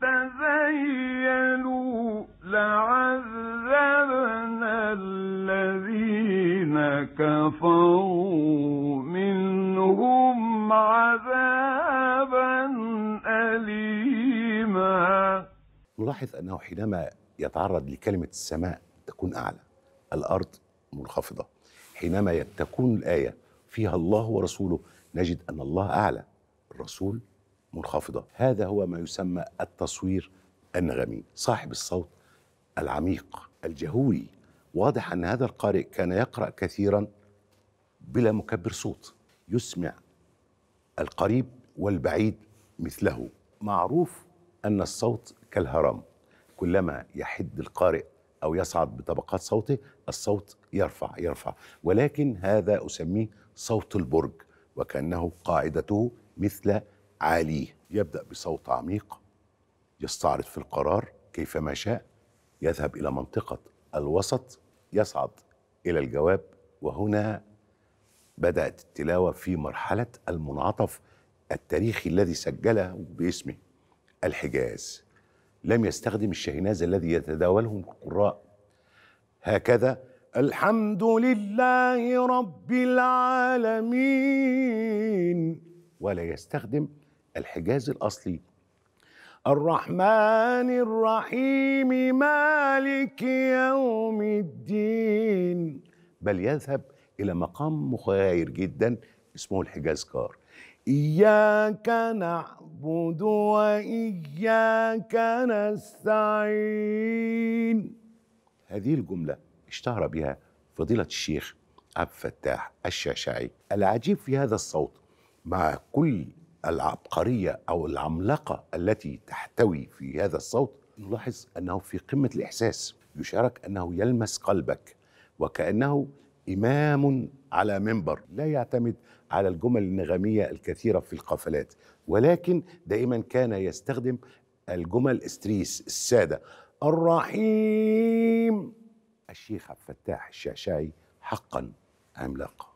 تزينوا لعذبنا الذين كفروا منهم عذابا أليما نلاحظ أنه حينما يتعرض لكلمة السماء تكون أعلى الأرض منخفضة حينما تكون الآية فيها الله ورسوله نجد أن الله أعلى الرسول منخفضة هذا هو ما يسمى التصوير النغمي صاحب الصوت العميق الجهوري واضح أن هذا القارئ كان يقرأ كثيرا بلا مكبر صوت يسمع القريب والبعيد مثله معروف أن الصوت كالهرم كلما يحد القارئ أو يصعد بطبقات صوته الصوت يرفع يرفع ولكن هذا أسميه صوت البرج وكأنه قاعدته مثل عاليه يبدا بصوت عميق يستعرض في القرار كيفما شاء يذهب الى منطقه الوسط يصعد الى الجواب وهنا بدات التلاوه في مرحله المنعطف التاريخي الذي سجله باسمه الحجاز لم يستخدم الشاهناز الذي يتداوله القراء هكذا الحمد لله رب العالمين ولا يستخدم الحجاز الأصلي الرحمن الرحيم مالك يوم الدين بل يذهب إلى مقام مخير جدا اسمه الحجاز كار إياك نعبد وإياك نستعين هذه الجملة اشتهر بها فضيلة الشيخ عبد الفتاح الشاشعي العجيب في هذا الصوت مع كل العبقرية أو العملاقة التي تحتوي في هذا الصوت نلاحظ أنه في قمة الإحساس يشارك أنه يلمس قلبك وكأنه إمام على منبر لا يعتمد على الجمل النغمية الكثيرة في القفلات ولكن دائما كان يستخدم الجمل استريس السادة الرحيم الشيخ عبد الفتاح الشعشعي حقا عملاق